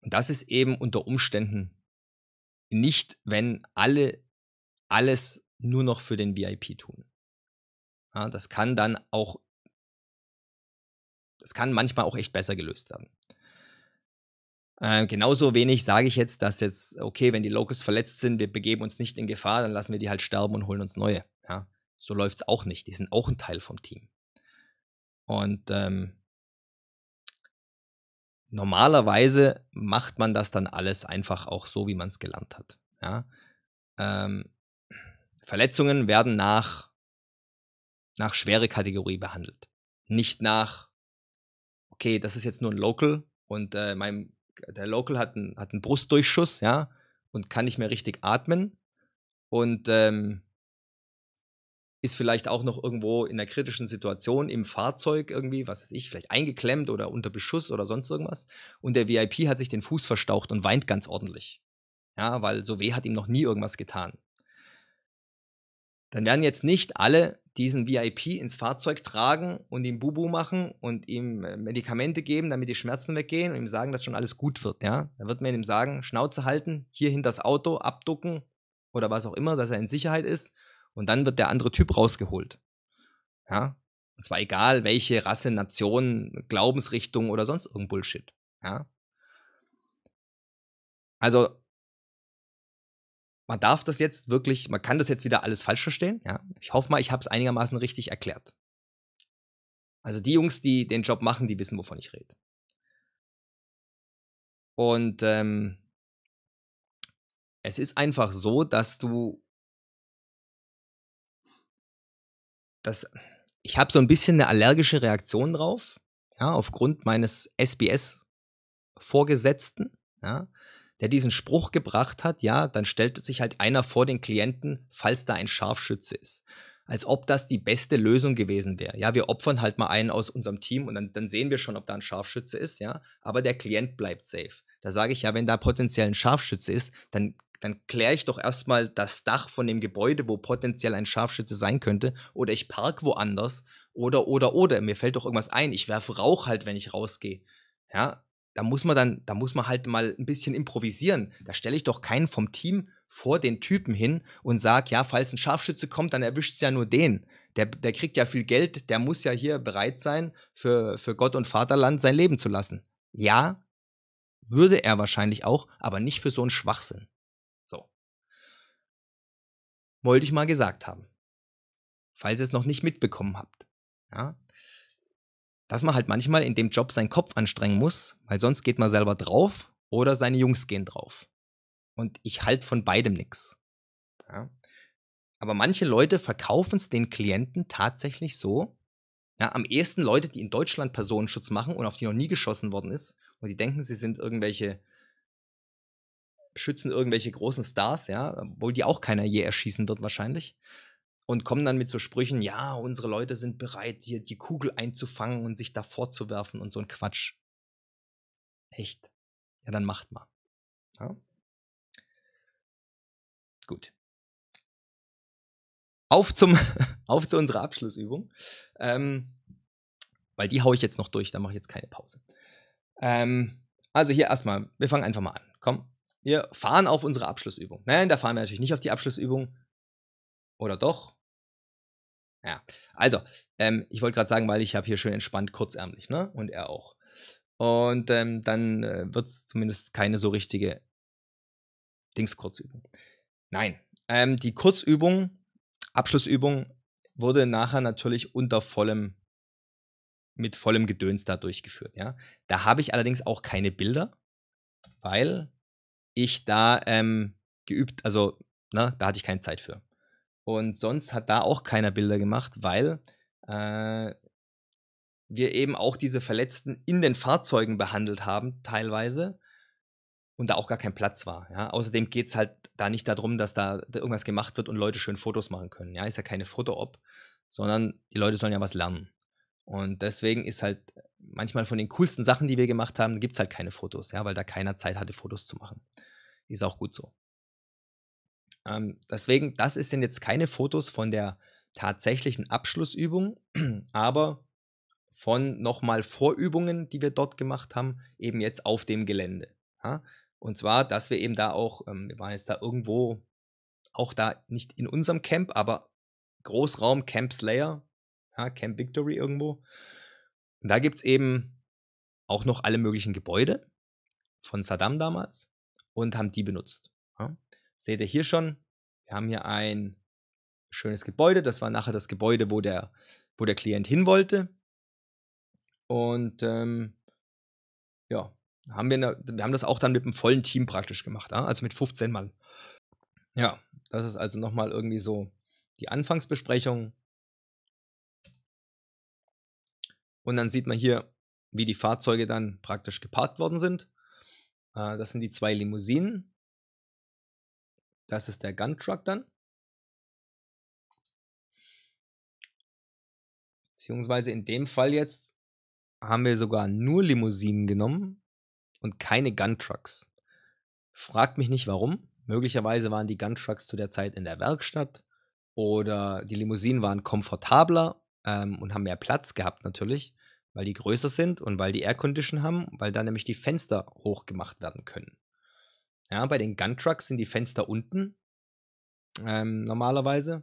S1: Und das ist eben unter Umständen nicht, wenn alle alles nur noch für den VIP tun. Ja, das kann dann auch es kann manchmal auch echt besser gelöst werden. Äh, genauso wenig sage ich jetzt, dass jetzt, okay, wenn die Locals verletzt sind, wir begeben uns nicht in Gefahr, dann lassen wir die halt sterben und holen uns neue. Ja? So läuft es auch nicht. Die sind auch ein Teil vom Team. Und ähm, normalerweise macht man das dann alles einfach auch so, wie man es gelernt hat. Ja? Ähm, Verletzungen werden nach, nach schwere Kategorie behandelt. Nicht nach okay, das ist jetzt nur ein Local und äh, mein, der Local hat einen, hat einen Brustdurchschuss, ja, und kann nicht mehr richtig atmen und ähm, ist vielleicht auch noch irgendwo in einer kritischen Situation im Fahrzeug irgendwie, was weiß ich, vielleicht eingeklemmt oder unter Beschuss oder sonst irgendwas. Und der VIP hat sich den Fuß verstaucht und weint ganz ordentlich. Ja, weil so weh hat ihm noch nie irgendwas getan. Dann werden jetzt nicht alle diesen VIP ins Fahrzeug tragen und ihm Bubu machen und ihm äh, Medikamente geben, damit die Schmerzen weggehen und ihm sagen, dass schon alles gut wird. Ja? Da wird man ihm sagen, Schnauze halten, hier hinter das Auto, abducken oder was auch immer, dass er in Sicherheit ist. Und dann wird der andere Typ rausgeholt. Ja? Und zwar egal, welche Rasse, Nation, Glaubensrichtung oder sonst irgendein Bullshit. Ja? Also man darf das jetzt wirklich, man kann das jetzt wieder alles falsch verstehen. Ja? Ich hoffe mal, ich habe es einigermaßen richtig erklärt. Also die Jungs, die den Job machen, die wissen, wovon ich rede. Und ähm,
S2: es ist einfach so, dass du
S1: das ich habe so ein bisschen eine allergische Reaktion drauf, ja, aufgrund meines SBS Vorgesetzten, ja, der diesen Spruch gebracht hat, ja, dann stellt sich halt einer vor den Klienten, falls da ein Scharfschütze ist. Als ob das die beste Lösung gewesen wäre. Ja, wir opfern halt mal einen aus unserem Team und dann, dann sehen wir schon, ob da ein Scharfschütze ist, ja. Aber der Klient bleibt safe. Da sage ich ja, wenn da potenziell ein Scharfschütze ist, dann dann kläre ich doch erstmal das Dach von dem Gebäude, wo potenziell ein Scharfschütze sein könnte, oder ich park woanders, oder, oder, oder, mir fällt doch irgendwas ein, ich werfe Rauch halt, wenn ich rausgehe. Ja, da muss man dann, da muss man halt mal ein bisschen improvisieren. Da stelle ich doch keinen vom Team vor den Typen hin und sage, ja, falls ein Scharfschütze kommt, dann erwischt es ja nur den. Der, der kriegt ja viel Geld, der muss ja hier bereit sein, für, für Gott und Vaterland sein Leben zu lassen. Ja, würde er wahrscheinlich auch, aber nicht für so einen Schwachsinn. So. Wollte ich mal gesagt haben. Falls ihr es noch nicht mitbekommen habt. Ja? dass man halt manchmal in dem Job seinen Kopf anstrengen muss, weil sonst geht man selber drauf oder seine Jungs gehen drauf. Und ich halte von beidem nichts. Ja. Aber manche Leute verkaufen es den Klienten tatsächlich so. Ja, am ehesten Leute, die in Deutschland Personenschutz machen und auf die noch nie geschossen worden ist und die denken, sie sind irgendwelche, schützen irgendwelche großen Stars, ja, obwohl die auch keiner je erschießen wird wahrscheinlich und kommen dann mit so Sprüchen, ja, unsere Leute sind bereit, hier die Kugel einzufangen und sich da vorzuwerfen und so ein Quatsch. Echt? Ja, dann macht mal.
S2: Ja? Gut.
S1: Auf, zum, auf zu unserer Abschlussübung, ähm, weil die haue ich jetzt noch durch, da mache ich jetzt keine Pause. Ähm, also hier erstmal, wir fangen einfach mal an. Komm, wir fahren auf unsere Abschlussübung. Nein, da fahren wir natürlich nicht auf die Abschlussübung. Oder doch? Ja, also, ähm, ich wollte gerade sagen, weil ich habe hier schön entspannt kurzärmlich, ne? Und er auch. Und ähm, dann äh, wird es zumindest keine so richtige Dings-Kurzübung. Nein, ähm, die Kurzübung, Abschlussübung, wurde nachher natürlich unter vollem, mit vollem Gedöns da durchgeführt, ja. Da habe ich allerdings auch keine Bilder, weil ich da ähm, geübt, also, ne, da hatte ich keine Zeit für. Und sonst hat da auch keiner Bilder gemacht, weil äh, wir eben auch diese Verletzten in den Fahrzeugen behandelt haben, teilweise. Und da auch gar kein Platz war. Ja? Außerdem geht es halt da nicht darum, dass da irgendwas gemacht wird und Leute schön Fotos machen können. Ja, ist ja keine Foto-Op, sondern die Leute sollen ja was lernen. Und deswegen ist halt manchmal von den coolsten Sachen, die wir gemacht haben, gibt es halt keine Fotos, ja, weil da keiner Zeit hatte, Fotos zu machen. Ist auch gut so. Ähm, deswegen, das sind jetzt keine Fotos von der tatsächlichen Abschlussübung, aber von nochmal Vorübungen, die wir dort gemacht haben, eben jetzt auf dem Gelände. Ja? Und zwar, dass wir eben da auch, ähm, wir waren jetzt da irgendwo, auch da nicht in unserem Camp, aber Großraum Camp Slayer, ja, Camp Victory irgendwo. Und da gibt es eben auch noch alle möglichen Gebäude von Saddam damals und haben die benutzt. Seht ihr hier schon, wir haben hier ein schönes Gebäude. Das war nachher das Gebäude, wo der, wo der Klient hin wollte. Und ähm, ja, haben wir, ne, wir haben das auch dann mit einem vollen Team praktisch gemacht, also mit 15 Mann. Ja, das ist also nochmal irgendwie so die Anfangsbesprechung. Und dann sieht man hier, wie die Fahrzeuge dann praktisch geparkt worden sind. Äh, das sind die zwei Limousinen. Das ist der Gun Truck dann. Beziehungsweise in dem Fall jetzt haben wir sogar nur Limousinen genommen und keine Gun Trucks. Fragt mich nicht warum. Möglicherweise waren die Gun Trucks zu der Zeit in der Werkstatt oder die Limousinen waren komfortabler ähm, und haben mehr Platz gehabt natürlich, weil die größer sind und weil die Air Condition haben, weil da nämlich die Fenster hochgemacht werden können. Ja, bei den Gun Trucks sind die Fenster unten ähm, normalerweise.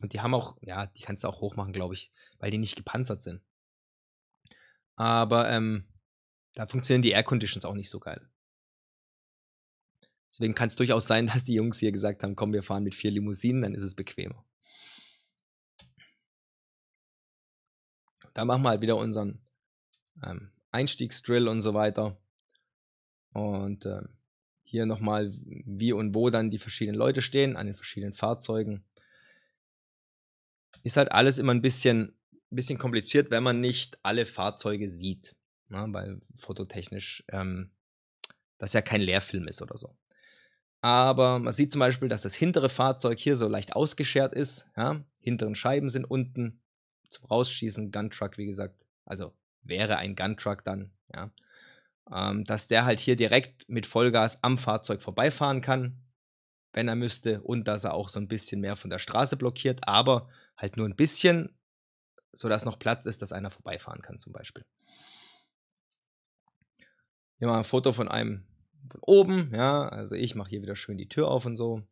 S1: Und die haben auch, ja, die kannst du auch hochmachen, glaube ich, weil die nicht gepanzert sind. Aber ähm, da funktionieren die Air Conditions auch nicht so geil. Deswegen kann es durchaus sein, dass die Jungs hier gesagt haben, komm, wir fahren mit vier Limousinen, dann ist es bequemer. Da machen wir halt wieder unseren ähm, Einstiegsdrill und so weiter. Und ähm, hier nochmal, wie und wo dann die verschiedenen Leute stehen, an den verschiedenen Fahrzeugen. Ist halt alles immer ein bisschen, bisschen kompliziert, wenn man nicht alle Fahrzeuge sieht. Na, ne? weil fototechnisch ähm, das ja kein Leerfilm ist oder so. Aber man sieht zum Beispiel, dass das hintere Fahrzeug hier so leicht ausgeschert ist. Ja? Hinteren Scheiben sind unten. Zum Rausschießen, Gun Truck, wie gesagt. Also wäre ein Gun Truck dann. Ja? ähm, dass der halt hier direkt mit Vollgas am Fahrzeug vorbeifahren kann, wenn er müsste, und dass er auch so ein bisschen mehr von der Straße blockiert, aber halt nur ein bisschen, sodass noch Platz ist, dass einer vorbeifahren kann zum Beispiel. Hier mal ein Foto von einem von oben, ja, also ich mache hier wieder schön die Tür auf und so.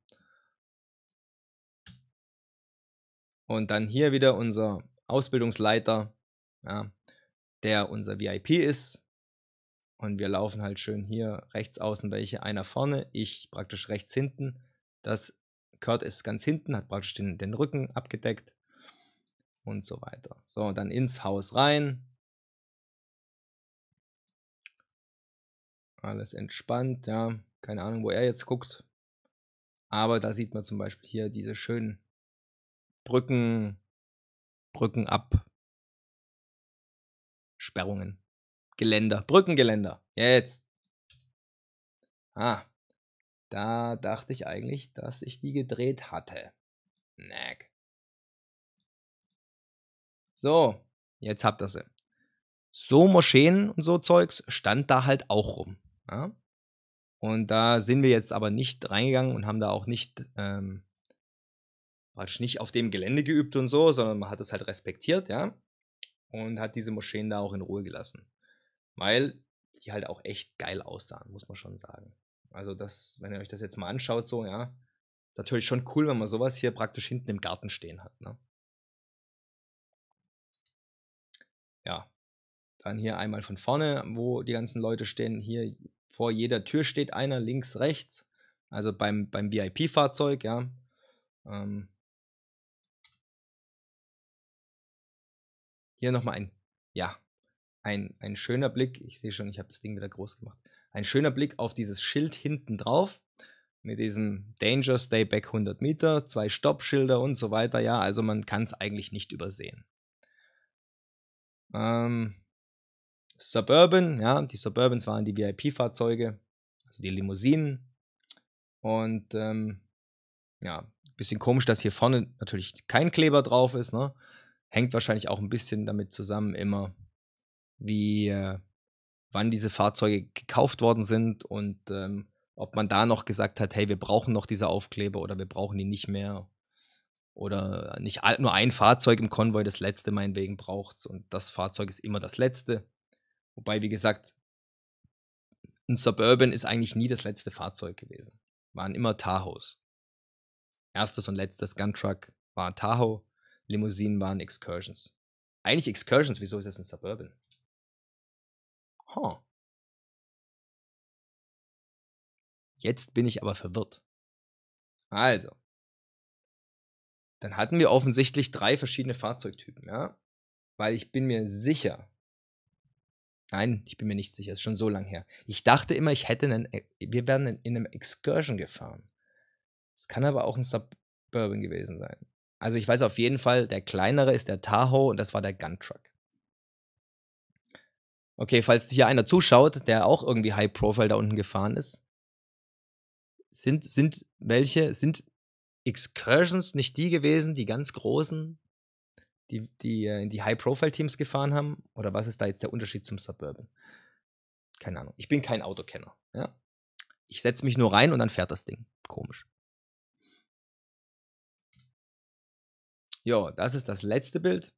S1: Und dann hier wieder unser Ausbildungsleiter, ja, der unser VIP ist, und wir laufen halt schön hier rechts außen welche, einer vorne, ich praktisch rechts hinten. Das Kurt ist ganz hinten, hat praktisch den, den Rücken abgedeckt und so weiter. So, dann ins Haus rein.
S2: Alles entspannt, ja. Keine Ahnung, wo er jetzt guckt. Aber da sieht man zum Beispiel hier diese schönen Brücken, Brücken ab,
S1: Sperrungen. Geländer, Brückengeländer. Jetzt. Ah. Da dachte ich eigentlich, dass ich die gedreht hatte. Nack.
S2: So, jetzt habt ihr sie.
S1: So Moscheen und so Zeugs stand da halt auch rum. Ja? Und da sind wir jetzt aber nicht reingegangen und haben da auch nicht, ähm, nicht auf dem Gelände geübt und so, sondern man hat es halt respektiert, ja. Und hat diese Moscheen da auch in Ruhe gelassen weil die halt auch echt geil aussahen, muss man schon sagen. Also das, wenn ihr euch das jetzt mal anschaut, so, ja, ist natürlich schon cool, wenn man sowas hier praktisch hinten im Garten stehen hat, ne? Ja. Dann hier einmal von vorne, wo die ganzen Leute stehen. Hier vor jeder Tür steht einer, links, rechts. Also beim, beim VIP-Fahrzeug, ja. Ähm hier nochmal ein, ja, ein, ein schöner Blick, ich sehe schon, ich habe das Ding wieder groß gemacht, ein schöner Blick auf dieses Schild hinten drauf mit diesem Danger Stay Back 100 Meter, zwei Stoppschilder und so weiter. Ja, also man kann es eigentlich nicht übersehen. Ähm, Suburban, ja, die Suburbans waren die VIP-Fahrzeuge, also die Limousinen. Und ähm, ja, bisschen komisch, dass hier vorne natürlich kein Kleber drauf ist. Ne? Hängt wahrscheinlich auch ein bisschen damit zusammen immer, wie äh, wann diese Fahrzeuge gekauft worden sind und ähm, ob man da noch gesagt hat, hey, wir brauchen noch diese Aufkleber oder wir brauchen die nicht mehr. Oder nicht nur ein Fahrzeug im Konvoi, das letzte meinetwegen braucht. Und das Fahrzeug ist immer das letzte. Wobei, wie gesagt, ein Suburban ist eigentlich nie das letzte Fahrzeug gewesen. Waren immer Tahos. Erstes und letztes Gun-Truck war Tahoe, Limousinen waren Excursions. Eigentlich Excursions, wieso ist das ein Suburban?
S2: Oh. Jetzt bin ich aber verwirrt. Also. Dann hatten
S1: wir offensichtlich drei verschiedene Fahrzeugtypen, ja? Weil ich bin mir sicher. Nein, ich bin mir nicht sicher, ist schon so lang her. Ich dachte immer, ich hätte einen. E, wir wären in einem Excursion gefahren. Es kann aber auch ein Suburban gewesen sein. Also ich weiß auf jeden Fall, der kleinere ist der Tahoe und das war der Gun Truck. Okay, falls hier einer zuschaut, der auch irgendwie High Profile da unten gefahren ist, sind, sind welche, sind Excursions nicht die gewesen, die ganz großen, die, die äh, in die High-Profile-Teams gefahren haben? Oder was ist da jetzt der Unterschied zum Suburban? Keine Ahnung. Ich bin kein Autokenner. Ja? Ich setze
S2: mich nur rein und dann fährt das Ding. Komisch.
S1: Jo, das ist das letzte Bild.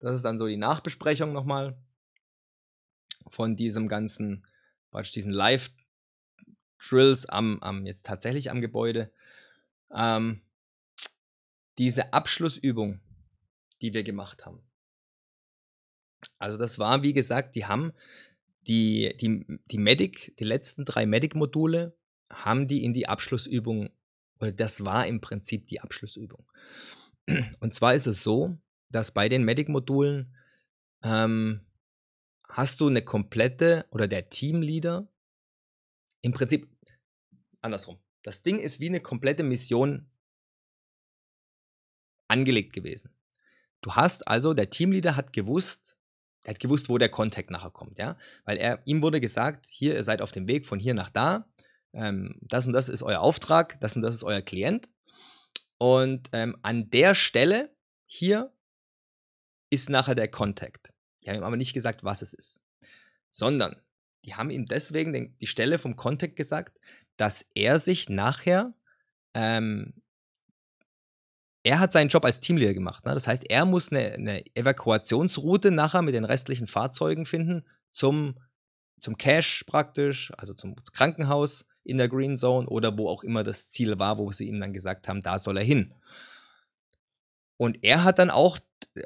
S1: Das ist dann so die Nachbesprechung nochmal von diesem ganzen, praktisch diesen Live-Drills am, am, jetzt tatsächlich am Gebäude, ähm, diese Abschlussübung, die wir gemacht haben. Also das war, wie gesagt, die haben die, die, die Medic, die letzten drei Medic-Module, haben die in die Abschlussübung, oder das war im Prinzip die Abschlussübung. Und zwar ist es so, dass bei den Medic-Modulen ähm, hast du eine komplette oder der Teamleader im Prinzip andersrum. Das Ding ist wie eine komplette Mission angelegt gewesen. Du hast also, der Teamleader hat gewusst, er hat gewusst, wo der Contact nachher kommt, ja, weil er, ihm wurde gesagt, hier, ihr seid auf dem Weg von hier nach da, ähm, das und das ist euer Auftrag, das und das ist euer Klient und ähm, an der Stelle hier ist nachher der Contact. Die haben ihm aber nicht gesagt, was es ist. Sondern die haben ihm deswegen den, die Stelle vom Contact gesagt, dass er sich nachher, ähm, er hat seinen Job als Teamleader gemacht. Ne? Das heißt, er muss eine, eine, Evakuationsroute nachher mit den restlichen Fahrzeugen finden zum, zum Cache praktisch, also zum Krankenhaus in der Green Zone oder wo auch immer das Ziel war, wo sie ihm dann gesagt haben, da soll er hin. Und er hat dann auch,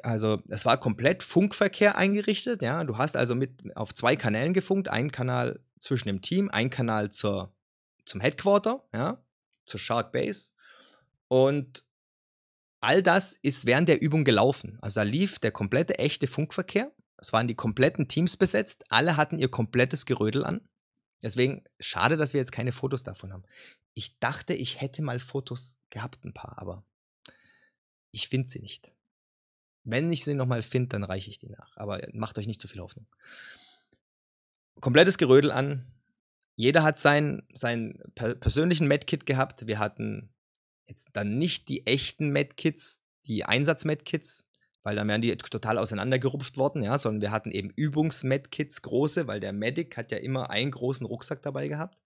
S1: also es war komplett Funkverkehr eingerichtet, ja. Du hast also mit auf zwei Kanälen gefunkt, einen Kanal zwischen dem Team, einen Kanal zur, zum Headquarter, ja, zur Shark Base. Und all das ist während der Übung gelaufen. Also da lief der komplette echte Funkverkehr. Es waren die kompletten Teams besetzt, alle hatten ihr komplettes Gerödel an. Deswegen schade, dass wir jetzt keine Fotos davon haben. Ich dachte, ich hätte mal Fotos gehabt, ein paar, aber ich finde sie nicht. Wenn ich sie nochmal finde, dann reiche ich die nach. Aber macht euch nicht zu viel Hoffnung. Komplettes Gerödel an. Jeder hat seinen sein persönlichen Medkit gehabt. Wir hatten jetzt dann nicht die echten Medkits, die Einsatz-Medkits, weil dann wären die total auseinandergerupft worden, ja, sondern wir hatten eben Übungs-Medkits, große, weil der Medic hat ja immer einen großen Rucksack dabei gehabt,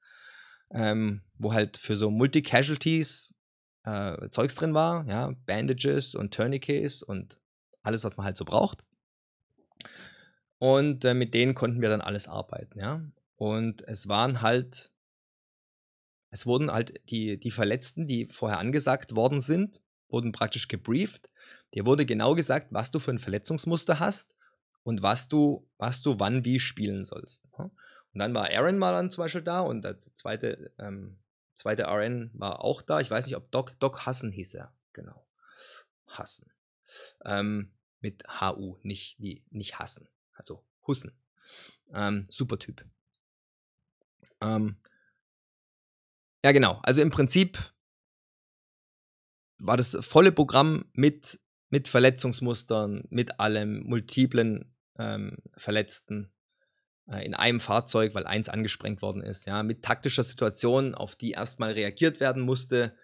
S1: ähm, wo halt für so Multi-Casualties äh, Zeugs drin war, ja, Bandages und Tourniquets und alles, was man halt so braucht. Und äh, mit denen konnten wir dann alles arbeiten, ja. Und es waren halt, es wurden halt die, die Verletzten, die vorher angesagt worden sind, wurden praktisch gebrieft. Dir wurde genau gesagt, was du für ein Verletzungsmuster hast und was du, was du wann wie spielen sollst. Ne? Und dann war Aaron mal dann zum Beispiel da und der zweite ähm, zweite RN war auch da. Ich weiß nicht, ob Doc, Doc Hassen hieß er. Genau. Hassen. Ähm, mit HU, nicht wie, nicht Hassen. Also
S2: Hussen. Ähm, super Typ. Ähm,
S1: ja, genau. Also im Prinzip war das volle Programm mit, mit Verletzungsmustern, mit allem, multiplen ähm, Verletzten, äh, in einem Fahrzeug, weil eins angesprengt worden ist, ja, mit taktischer Situation, auf die erstmal reagiert werden musste.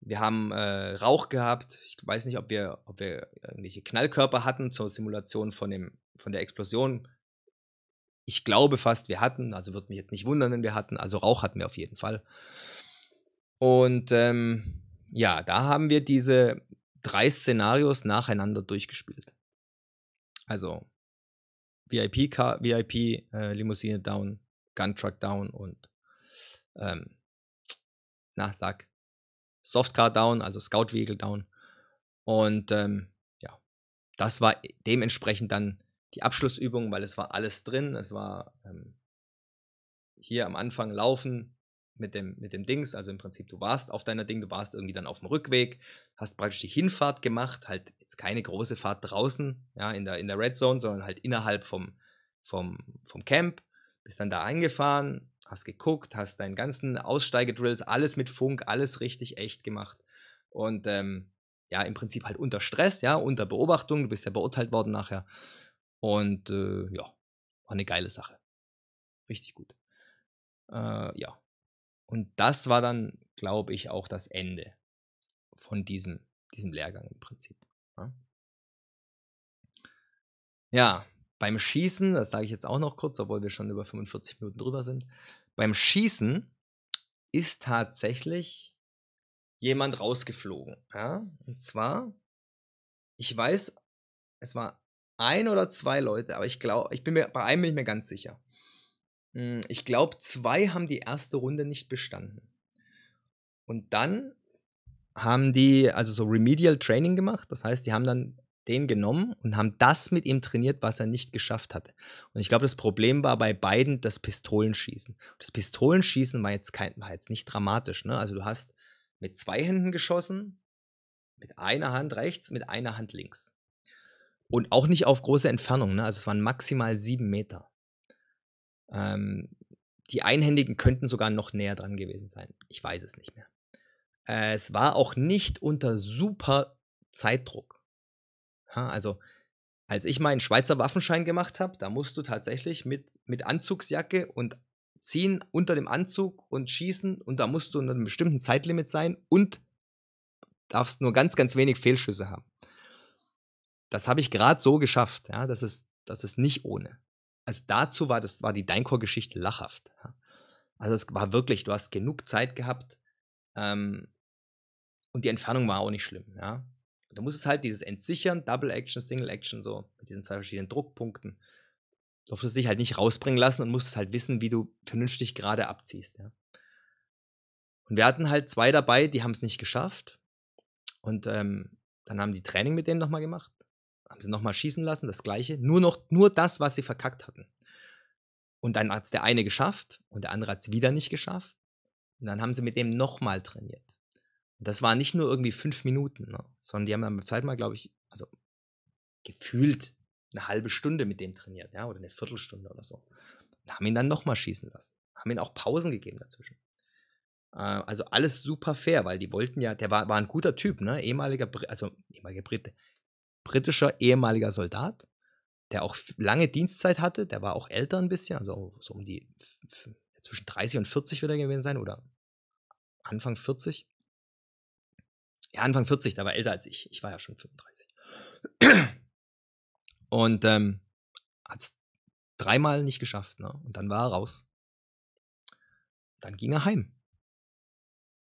S1: Wir haben äh, Rauch gehabt. Ich weiß nicht, ob wir, ob wir irgendwelche Knallkörper hatten zur Simulation von, dem, von der Explosion. Ich glaube fast, wir hatten, also würde mich jetzt nicht wundern, wenn wir hatten. Also Rauch hatten wir auf jeden Fall. Und ähm, ja, da haben wir diese drei Szenarios nacheinander durchgespielt. Also VIP-Limousine VIP, äh, down, Gun-Truck down und ähm, na, sag, Softcar down, also Scout-Vehicle down. Und ähm, ja, das war dementsprechend dann die Abschlussübung, weil es war alles drin. Es war ähm, hier am Anfang Laufen, mit dem, mit dem Dings, also im Prinzip, du warst auf deiner Ding, du warst irgendwie dann auf dem Rückweg, hast praktisch die Hinfahrt gemacht, halt jetzt keine große Fahrt draußen, ja, in der, in der Red Zone, sondern halt innerhalb vom, vom, vom Camp, bist dann da eingefahren, hast geguckt, hast deinen ganzen Aussteigedrills, alles mit Funk, alles richtig echt gemacht und ähm, ja, im Prinzip halt unter Stress, ja, unter Beobachtung, du bist ja beurteilt worden nachher und äh, ja, war eine geile Sache. Richtig gut. Äh, ja, und das war dann, glaube ich, auch das Ende von diesem, diesem Lehrgang im Prinzip. Ja, ja beim Schießen, das sage ich jetzt auch noch kurz, obwohl wir schon über 45 Minuten drüber sind, beim Schießen ist tatsächlich jemand rausgeflogen. Ja? Und zwar, ich weiß, es war ein oder zwei Leute, aber ich glaube, ich bin mir, bei einem bin ich mir ganz sicher. Hm, ich glaube, zwei haben die erste Runde nicht bestanden. Und dann haben die also so Remedial Training gemacht. Das heißt, die haben dann den genommen und haben das mit ihm trainiert, was er nicht geschafft hatte. Und ich glaube, das Problem war bei beiden das Pistolenschießen. Das Pistolenschießen war jetzt, kein, war jetzt nicht dramatisch. Ne? Also du hast mit zwei Händen geschossen, mit einer Hand rechts, mit einer Hand links. Und auch nicht auf große Entfernung. Ne? Also es waren maximal sieben Meter. Ähm, die Einhändigen könnten sogar noch näher dran gewesen sein. Ich weiß es nicht mehr. es war auch nicht unter super Zeitdruck. Ha, also, als ich meinen Schweizer Waffenschein gemacht habe, da musst du tatsächlich mit, mit Anzugsjacke und ziehen unter dem Anzug und schießen und da musst du unter einem bestimmten Zeitlimit sein und darfst nur ganz, ganz wenig Fehlschüsse haben. Das habe ich gerade so geschafft. Ja, das ist, das ist nicht ohne also dazu war das war die Deinkor-Geschichte lachhaft. Also es war wirklich, du hast genug Zeit gehabt ähm, und die Entfernung war auch nicht schlimm. Ja? Du musst es halt dieses Entsichern, Double Action, Single Action so mit diesen zwei verschiedenen Druckpunkten. Du durftest dich halt nicht rausbringen lassen und musstest halt wissen, wie du vernünftig gerade abziehst. Ja? Und wir hatten halt zwei dabei, die haben es nicht geschafft. Und ähm, dann haben die Training mit denen nochmal gemacht haben sie nochmal schießen lassen, das gleiche, nur noch, nur das, was sie verkackt hatten. Und dann hat es der eine geschafft und der andere hat es wieder nicht geschafft. Und dann haben sie mit dem nochmal trainiert. Und das war nicht nur irgendwie fünf Minuten, ne? sondern die haben am beim zweiten Mal, glaube ich, also gefühlt eine halbe Stunde mit dem trainiert, ja, oder eine Viertelstunde oder so. Und haben ihn dann nochmal schießen lassen. Haben ihm auch Pausen gegeben dazwischen. Äh, also alles super fair, weil die wollten ja, der war, war ein guter Typ, ne? Ehemaliger, also ehemaliger Brite, britischer ehemaliger Soldat, der auch lange Dienstzeit hatte, der war auch älter ein bisschen, also so um die zwischen 30 und 40 wird er gewesen sein oder Anfang 40. Ja, Anfang 40, der war älter als ich. Ich war ja schon 35. Und ähm, hat es dreimal nicht geschafft, ne? Und dann war er raus. Dann ging er heim.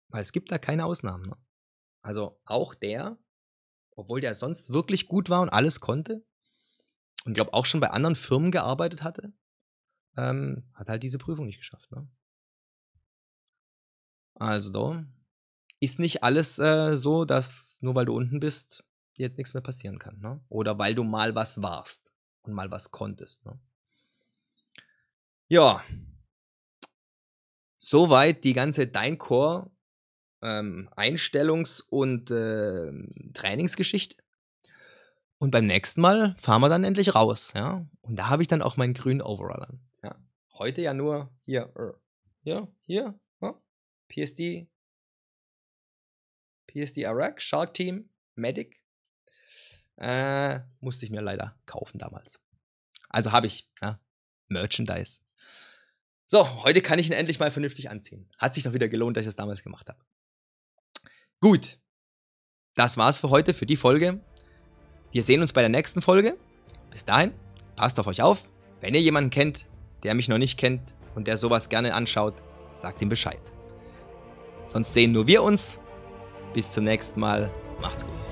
S1: Weil es gibt da keine Ausnahmen, ne? Also auch der, obwohl der sonst wirklich gut war und alles konnte und glaube auch schon bei anderen Firmen gearbeitet hatte, ähm, hat halt diese Prüfung nicht geschafft. Ne? Also da ist nicht alles äh, so, dass nur weil du unten bist, jetzt nichts mehr passieren kann. Ne? Oder weil du mal was warst und mal was konntest. Ne? Ja. Soweit die ganze Dein Core ähm, Einstellungs- und äh, Trainingsgeschichte. Und beim nächsten Mal fahren wir dann endlich raus, ja. Und da habe ich dann auch meinen grünen Overall an. Ja. Heute ja nur hier, hier, hier, ja. PSD, PSD Iraq, Shark Team, Medic. Äh, musste ich mir leider kaufen damals. Also habe ich, ja, Merchandise. So, heute kann ich ihn endlich mal vernünftig anziehen. Hat sich doch wieder gelohnt, dass ich das damals gemacht habe. Gut, das war's für heute, für die Folge. Wir sehen uns bei der nächsten Folge. Bis dahin, passt auf euch auf. Wenn ihr jemanden kennt, der mich noch nicht kennt und der sowas gerne anschaut, sagt ihm Bescheid. Sonst sehen nur wir uns. Bis zum nächsten Mal. Macht's gut.